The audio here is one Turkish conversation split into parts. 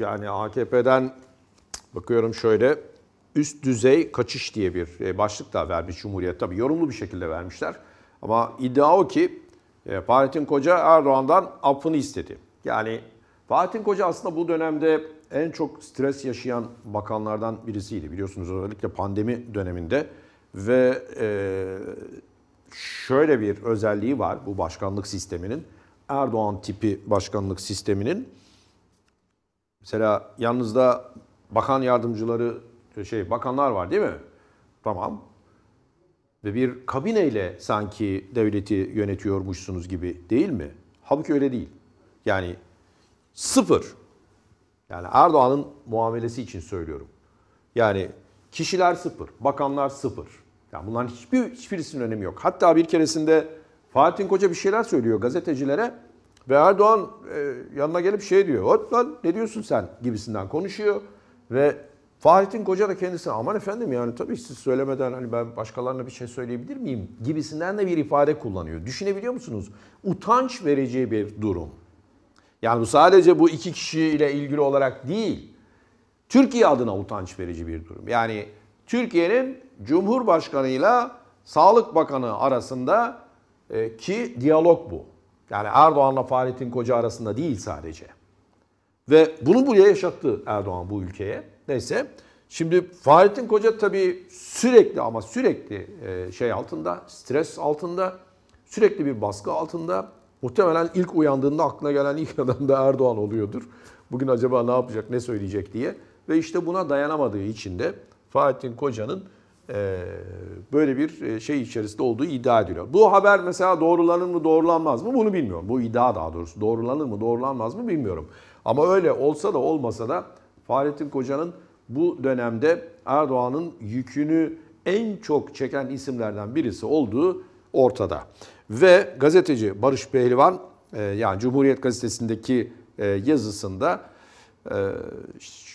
Yani AKP'den bakıyorum şöyle üst düzey kaçış diye bir e, başlık da vermiş Cumhuriyet. Tabii yorumlu bir şekilde vermişler. Ama iddia o ki e, Fahrettin Koca Erdoğan'dan affını istedi. Yani Fahrettin Koca aslında bu dönemde en çok stres yaşayan bakanlardan birisiydi. Biliyorsunuz özellikle pandemi döneminde ve e, şöyle bir özelliği var bu başkanlık sisteminin. Erdoğan tipi başkanlık sisteminin Mesela yanınızda bakan yardımcıları şey bakanlar var değil mi? Tamam. Ve bir kabineyle sanki devleti yönetiyormuşsunuz gibi değil mi? Halbuki öyle değil. Yani sıfır. Yani Erdoğan'ın muamelesi için söylüyorum. Yani kişiler sıfır, bakanlar sıfır. Yani bunların hiçbir hiçbirisinin önemi yok. Hatta bir keresinde Fatih Koca bir şeyler söylüyor gazetecilere. Ve Erdoğan e, yanına gelip şey diyor. Hop lan ne diyorsun sen gibisinden konuşuyor. Ve Fahrettin Koca da kendisine aman efendim yani tabii siz söylemeden hani ben başkalarına bir şey söyleyebilir miyim gibisinden de bir ifade kullanıyor. Düşünebiliyor musunuz? Utanç vereceği bir durum. Yani bu sadece bu iki kişiyle ilgili olarak değil. Türkiye adına utanç verici bir durum. Yani Türkiye'nin Cumhurbaşkanıyla Sağlık Bakanı arasında e, ki diyalog bu. Yani Erdoğan'la Fahrettin Koca arasında değil sadece. Ve bunu buraya yaşattı Erdoğan bu ülkeye. Neyse. Şimdi Fahrettin Koca tabii sürekli ama sürekli e, şey altında, stres altında, sürekli bir baskı altında. Muhtemelen ilk uyandığında aklına gelen ilk adam da Erdoğan oluyordur. Bugün acaba ne yapacak, ne söyleyecek diye. Ve işte buna dayanamadığı için de Fahrettin Koca'nın ee, böyle bir e, şey içerisinde olduğu iddia ediliyor. Bu haber mesela doğrulanır mı doğrulanmaz mı bunu bilmiyorum. Bu iddia daha doğrusu doğrulanır mı doğrulanmaz mı bilmiyorum. Ama öyle olsa da olmasa da Fahrettin Koca'nın bu dönemde Erdoğan'ın yükünü en çok çeken isimlerden birisi olduğu ortada. Ve gazeteci Barış Pehlivan e, yani Cumhuriyet Gazetesi'ndeki e, yazısında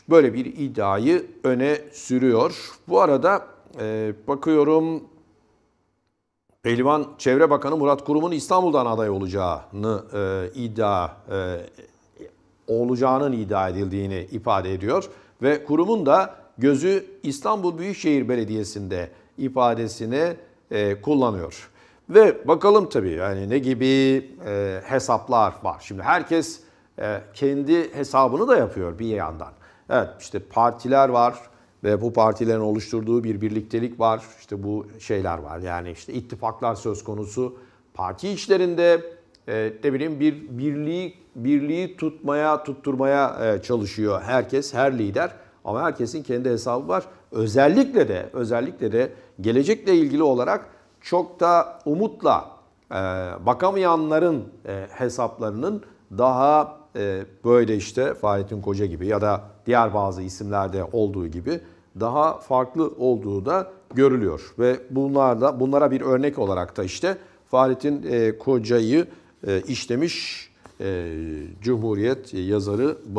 böyle bir iddiayı öne sürüyor. Bu arada ee, bakıyorum Pehlivan Çevre Bakanı Murat Kurum'un İstanbul'dan aday olacağını e, iddia e, olacağının iddia edildiğini ifade ediyor ve kurumun da gözü İstanbul Büyükşehir Belediyesi'nde ifadesini e, kullanıyor. Ve bakalım tabii yani ne gibi e, hesaplar var. Şimdi herkes e, kendi hesabını da yapıyor bir yandan. Evet işte partiler var, ve bu partilerin oluşturduğu bir birliktelik var. İşte bu şeyler var. Yani işte ittifaklar söz konusu. Parti içlerinde e, ne bileyim bir birliği birliği tutmaya, tutturmaya e, çalışıyor herkes, her lider. Ama herkesin kendi hesabı var. Özellikle de özellikle de gelecekle ilgili olarak çok da umutla e, bakamayanların e, hesaplarının daha e, böyle işte Fahrettin Koca gibi ya da diğer bazı isimlerde olduğu gibi daha farklı olduğu da görülüyor. Ve bunlarda bunlara bir örnek olarak da işte Fahrettin e, Koca'yı e, işlemiş e, Cumhuriyet yazarı Barış